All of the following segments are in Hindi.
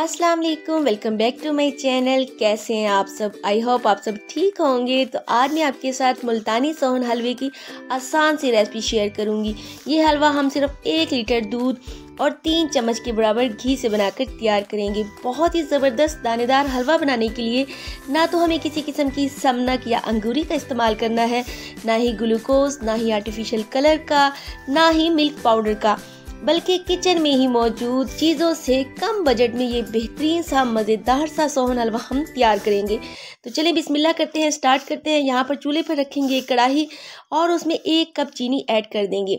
अस्सलाम वालेकुम welcome back to my channel कैसे हैं आप सब आई होप आप सब ठीक होंगे तो आज मैं आपके साथ मुल्तानी सोहन हलवे की आसान सी रेसिपी शेयर करूंगी ये हलवा हम सिर्फ एक लीटर दूध और तीन चम्मच के बराबर घी से बनाकर तैयार करेंगे बहुत ही ज़बरदस्त दानेदार हलवा बनाने के लिए ना तो हमें किसी किस्म की समनक या अंगूरी का इस्तेमाल करना है ना ही ग्लूकोज ना ही आर्टिफिशियल कलर का ना ही मिल्क पाउडर का बल्कि किचन में ही मौजूद चीज़ों से कम बजट में ये बेहतरीन सा मज़ेदार सा सोहन हलवा हम तैयार करेंगे तो चलिए बिस्मिल्लाह करते हैं स्टार्ट करते हैं यहाँ पर चूल्हे पर रखेंगे कढ़ाही और उसमें एक कप चीनी ऐड कर देंगे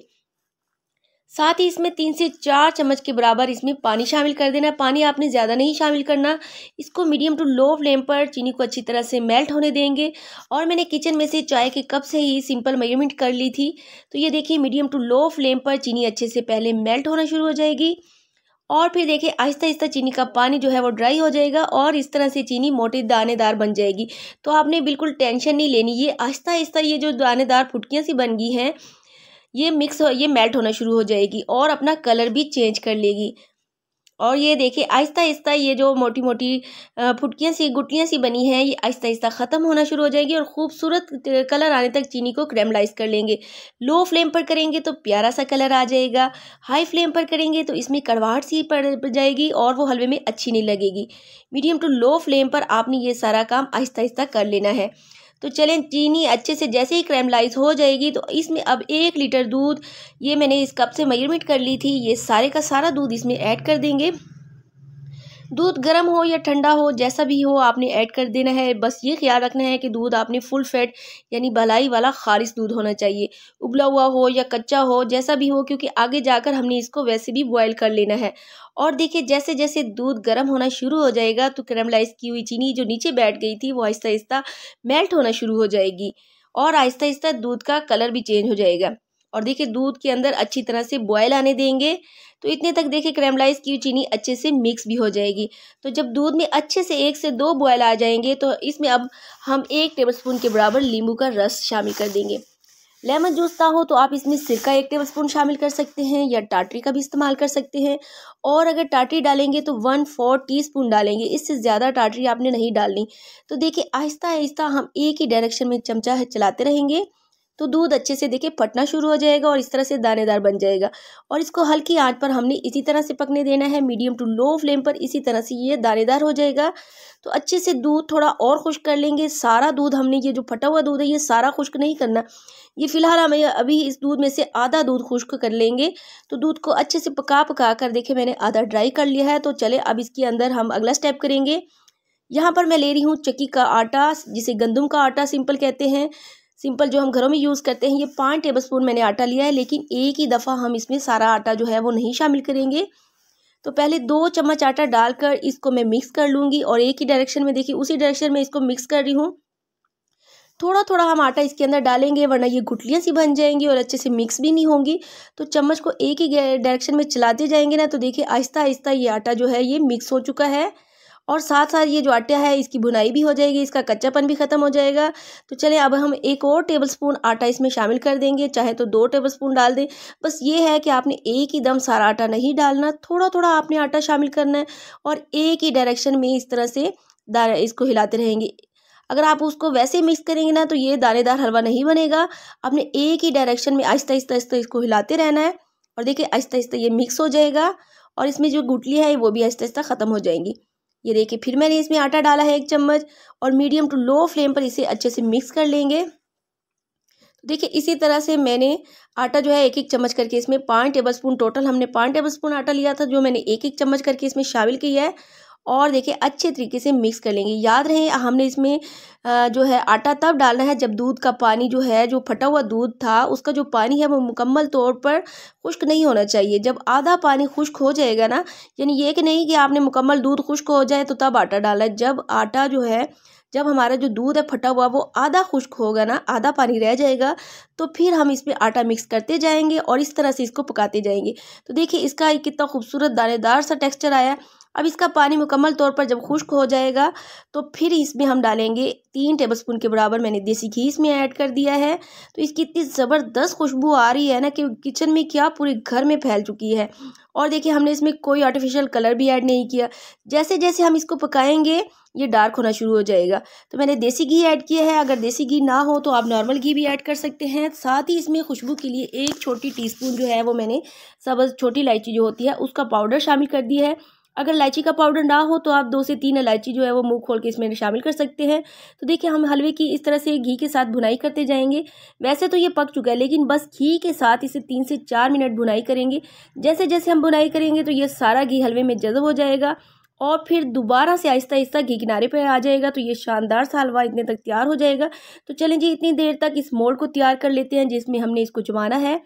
साथ ही इसमें तीन से चार चम्मच के बराबर इसमें पानी शामिल कर देना पानी आपने ज़्यादा नहीं शामिल करना इसको मीडियम टू लो फ्लेम पर चीनी को अच्छी तरह से मेल्ट होने देंगे और मैंने किचन में से चाय के कप से ही सिंपल मेजरमेंट कर ली थी तो ये देखिए मीडियम टू लो फ्लेम पर चीनी अच्छे से पहले मेल्ट होना शुरू हो जाएगी और फिर देखिए आहिस्ता आहिस्ता चीनी का पानी जो है वो ड्राई हो जाएगा और इस तरह से चीनी मोटे दानेदार बन जाएगी तो आपने बिल्कुल टेंशन नहीं लेनी ये आहिस्ता आहिस्ता ये जो दानेदार फुटकियाँ सी बन गई हैं ये मिक्स हो ये मेल्ट होना शुरू हो जाएगी और अपना कलर भी चेंज कर लेगी और ये देखिए आहिस्ता आहिस्ता ये जो मोटी मोटी फुटकियाँ सी गुटियाँ सी बनी हैं ये आहिस्ता आहिस्ता ख़त्म होना शुरू हो जाएगी और खूबसूरत कलर आने तक चीनी को क्रेमलाइज कर लेंगे लो फ्लेम पर करेंगे तो प्यारा सा कलर आ जाएगा हाई फ्लेम पर करेंगे तो इसमें कड़वाहट सी पड़ जाएगी और वो हलवे में अच्छी नहीं लगेगी मीडियम टू लो फ्लेम पर आपने ये सारा काम आहिस्ता आहिस्ता कर लेना है तो चलें चीनी अच्छे से जैसे ही क्रेमलाइज हो जाएगी तो इसमें अब एक लीटर दूध ये मैंने इस कप से मेजरमेंट कर ली थी ये सारे का सारा दूध इसमें ऐड कर देंगे दूध गर्म हो या ठंडा हो जैसा भी हो आपने ऐड कर देना है बस ये ख्याल रखना है कि दूध आपने फुल फैट यानी भलाई वाला खारिज दूध होना चाहिए उबला हुआ हो या कच्चा हो जैसा भी हो क्योंकि आगे जाकर हमने इसको वैसे भी बॉयल कर लेना है और देखिए जैसे जैसे दूध गर्म होना शुरू हो जाएगा तो कैरमलाइज की हुई चीनी जो नीचे बैठ गई थी वो आहिस्ता आहिस्ता मेल्ट होना शुरू हो जाएगी और आहिस्ता आहिस्ता दूध का कलर भी चेंज हो जाएगा और देखिए दूध के अंदर अच्छी तरह से बॉयल आने देंगे तो इतने तक देखिए क्रेमलाइज की चीनी अच्छे से मिक्स भी हो जाएगी तो जब दूध में अच्छे से एक से दो बॉयल आ जाएंगे तो इसमें अब हम एक स्पून के बराबर नींबू का रस शामिल कर देंगे लेमन जूस ना हो तो आप इसमें सिरका एक टेबल स्पून शामिल कर सकते हैं या टाटरी का भी इस्तेमाल कर सकते हैं और अगर टाटरी डालेंगे तो वन फोर टी स्पून डालेंगे इससे ज़्यादा टाटरी आपने नहीं डालनी तो देखिए आहिस्ता आहिस्ता हम एक ही डायरेक्शन में चमचा चलाते रहेंगे तो दूध अच्छे से देखिए फटना शुरू हो जाएगा और इस तरह से दानेदार बन जाएगा और इसको हल्की आंच पर हमने इसी तरह से पकने देना है मीडियम टू लो फ्लेम पर इसी तरह से ये दानेदार हो जाएगा तो अच्छे से दूध थोड़ा और खुश्क कर लेंगे सारा दूध हमने ये जो फटा हुआ दूध है ये सारा खुश्क नहीं करना ये फ़िलहाल हम अभी इस दूध में से आधा दूध खुश्क कर लेंगे तो दूध को अच्छे से पका पका कर देखे मैंने आधा ड्राई कर लिया है तो चले अब इसके अंदर हम अगला स्टेप करेंगे यहाँ पर मैं ले रही हूँ चक्की का आटा जिसे गंदम का आटा सिंपल कहते हैं सिंपल जो हम घरों में यूज़ करते हैं ये पाँच टेबल स्पून मैंने आटा लिया है लेकिन एक ही दफ़ा हम इसमें सारा आटा जो है वो नहीं शामिल करेंगे तो पहले दो चम्मच आटा डालकर इसको मैं मिक्स कर लूँगी और एक ही डायरेक्शन में देखिए उसी डायरेक्शन में इसको मिक्स कर रही हूँ थोड़ा थोड़ा हम आटा इसके अंदर डालेंगे वरना ये गुटलियाँ सी बन जाएंगी और अच्छे से मिक्स भी नहीं होंगी तो चम्मच को एक ही डायरेक्शन में चलाते जाएंगे ना तो देखिए आहिस्ता आहिस्ता ये आटा जो है ये मिक्स हो चुका है और साथ साथ ये जो आटा है इसकी बुनाई भी हो जाएगी इसका कच्चापन भी ख़त्म हो जाएगा तो चले अब हम एक और टेबल स्पून आटा इसमें शामिल कर देंगे चाहे तो दो टेबल स्पून डाल दें बस ये है कि आपने एक ही दम सारा आटा नहीं डालना थोड़ा थोड़ा आपने आटा शामिल करना है और एक ही डायरेक्शन में इस तरह से इसको हिलाते रहेंगे अगर आप उसको वैसे मिक्स करेंगे ना तो ये दानेदार हलवा नहीं बनेगा आपने एक ही डायरेक्शन में आहिस्ता आहिस्ता आहिस्ता इसको हिलाते रहना है और देखिए आहिस्ता आहिस्ता ये मिक्स हो जाएगा और इसमें जो गुटली है वो भी आहिस्ता आहिस्ता ख़त्म हो जाएंगी ये देखिए फिर मैंने इसमें आटा डाला है एक चम्मच और मीडियम टू लो फ्लेम पर इसे अच्छे से मिक्स कर लेंगे तो देखिए इसी तरह से मैंने आटा जो है एक एक चम्मच करके इसमें पाँच टेबल स्पून टोटल हमने पाँच टेबल स्पून आटा लिया था जो मैंने एक एक चम्मच करके इसमें शामिल किया है और देखिए अच्छे तरीके से मिक्स कर लेंगे याद रहे हमने इसमें जो है आटा तब डालना है जब दूध का पानी जो है जो फटा हुआ दूध था उसका जो पानी है वो मुकम्मल तौर पर खुश्क नहीं होना चाहिए जब आधा पानी खुश्क हो जाएगा ना यानी ये कि नहीं कि आपने मुकम्मल दूध खुश्क हो जाए तो तब आटा डाला जब आटा जो है जब हमारा जो दूध है फटा हुआ वो आधा खुश्क होगा ना आधा पानी रह जाएगा तो फिर हम इसमें आटा मिक्स करते जाएंगे और इस तरह से इसको पकाते जाएंगे तो देखिए इसका कितना खूबसूरत दानेदार सा टेक्सचर आया अब इसका पानी मुकम्मल तौर पर जब खुश्क हो जाएगा तो फिर इसमें हम डालेंगे तीन टेबलस्पून के बराबर मैंने देसी घी इसमें ऐड कर दिया है तो इसकी इतनी ज़बरदस्त खुशबू आ रही है ना कि किचन में क्या पूरे घर में फैल चुकी है और देखिए हमने इसमें कोई आर्टिफिशियल कलर भी ऐड नहीं किया जैसे जैसे हम इसको पकाएंगे ये डार्क होना शुरू हो जाएगा तो मैंने देसी घी ऐड किया है अगर देसी घी ना हो तो आप नॉर्मल घी भी ऐड कर सकते हैं साथ ही इसमें खुशबू के लिए एक छोटी टीस्पून जो है वो मैंने सबज छोटी इलायची जो होती है उसका पाउडर शामिल कर दिया है अगर इलायची का पाउडर ना हो तो आप दो से तीन इलायची जो है वो मुँह खोल के इसमें शामिल कर सकते हैं तो देखिए हम हलवे की इस तरह से घी के साथ भुनाई करते जाएंगे वैसे तो ये पक चुका है लेकिन बस घी के साथ इसे तीन से चार मिनट भुनाई करेंगे जैसे जैसे हम भुनाई करेंगे तो ये सारा घी हलवे में जज्ब हो जाएगा और फिर दोबारा से आहिस्ता आहिस्ता घी किनारे पर आ जाएगा तो ये शानदार सा हलवा इतने तक तैयार हो जाएगा तो चलें जी इतनी देर तक इस मोल्ड को तैयार कर लेते हैं जिसमें हमने इसको जमाना है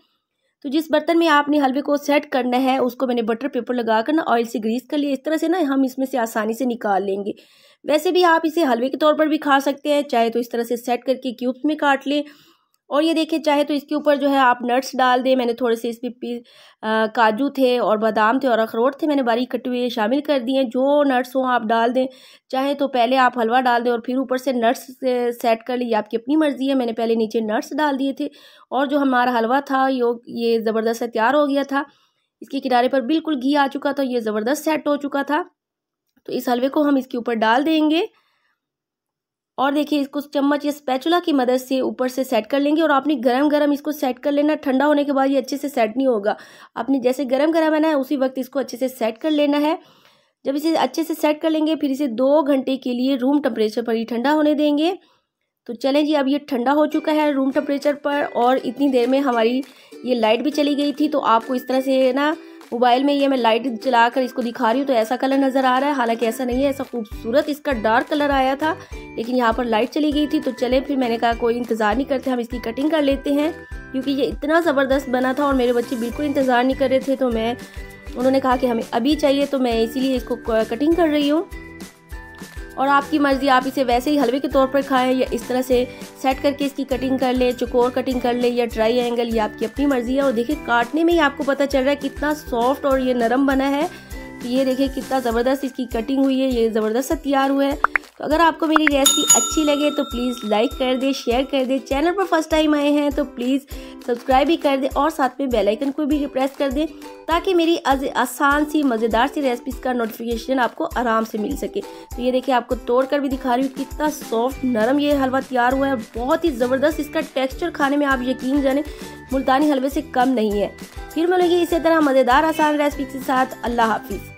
तो जिस बर्तन में आपने हलवे को सेट करना है उसको मैंने बटर पेपर लगा कर ना ऑयल से ग्रीस कर लिया इस तरह से ना हम इसमें से आसानी से निकाल लेंगे वैसे भी आप इसे हलवे के तौर पर भी खा सकते हैं चाहे तो इस तरह से सेट करके क्यूब्स में काट लें और ये देखिए चाहे तो इसके ऊपर जो है आप नट्स डाल दें मैंने थोड़े से इसमें पी काजू थे और बादाम थे और अखरोट थे मैंने बारीक कटे हुए शामिल कर दिए जो नट्स हों आप डाल दें चाहे तो पहले आप हलवा डाल दें और फिर ऊपर से नट्स से सेट कर लिए आपकी अपनी मर्ज़ी है मैंने पहले नीचे नट्स डाल दिए थे और जो हमारा हलवा था यो ये ज़बरदस्त तैयार हो गया था इसके किनारे पर बिल्कुल घी आ चुका था ये ज़बरदस्त सेट हो चुका था तो इस हलवे को हम इसके ऊपर डाल देंगे और देखिए इसको चम्मच या स्पैचुला की मदद से ऊपर से सेट कर लेंगे और आपने गरम गरम इसको सेट कर लेना ठंडा होने के बाद ये अच्छे से सेट नहीं होगा आपने जैसे गरम गरम है ना उसी वक्त इसको अच्छे से सेट कर लेना है जब इसे अच्छे से सेट कर लेंगे फिर इसे दो घंटे के लिए रूम टेम्परेचर पर ही ठंडा होने देंगे तो चलें जी अब ये ठंडा हो चुका है रूम टेम्परेचर पर और इतनी देर में हमारी ये लाइट भी चली गई थी तो आपको इस तरह से ना मोबाइल में ये मैं लाइट जलाकर इसको दिखा रही हूँ तो ऐसा कलर नज़र आ रहा है हालांकि ऐसा नहीं है ऐसा खूबसूरत इसका डार्क कलर आया था लेकिन यहाँ पर लाइट चली गई थी तो चले फिर मैंने कहा कोई इंतज़ार नहीं करते हम इसकी कटिंग कर लेते हैं क्योंकि ये इतना ज़बरदस्त बना था और मेरे बच्चे बिल्कुल इंतज़ार नहीं कर रहे थे तो मैं उन्होंने कहा कि हमें अभी चाहिए तो मैं इसीलिए इसको कटिंग कर रही हूँ और आपकी मर्ज़ी आप इसे वैसे ही हलवे के तौर पर खाएं या इस तरह से सेट करके इसकी कटिंग कर लें चकोर कटिंग कर लें या ड्राई एंगल ये आपकी अपनी मर्ज़ी है और देखिए काटने में ही आपको पता चल रहा है कितना सॉफ्ट और ये नरम बना है तो ये देखिए कितना ज़बरदस्त इसकी कटिंग हुई है ये ज़बरदस्त तैयार हुआ है तो अगर आपको मेरी रेसिपी अच्छी लगे तो प्लीज़ लाइक कर दे शेयर कर दे चैनल पर फर्स्ट टाइम आए हैं तो प्लीज़ सब्सक्राइब भी कर दे और साथ में बेल आइकन को भी प्रेस कर दें ताकि मेरी आसान सी मज़ेदार सी रेसिपीज़ का नोटिफिकेशन आपको आराम से मिल सके तो ये देखिए आपको तोड़ कर भी दिखा रही हूँ कितना सॉफ्ट नरम ये हलवा तैयार हुआ है बहुत ही ज़बरदस्त इसका टेक्स्चर खाने में आप यकीन जाने मुल्तानी हलवे से कम नहीं है फिर मिलेगी इसी तरह मज़ेदार आसान रेसिपी के साथ अल्लाह हाफिज़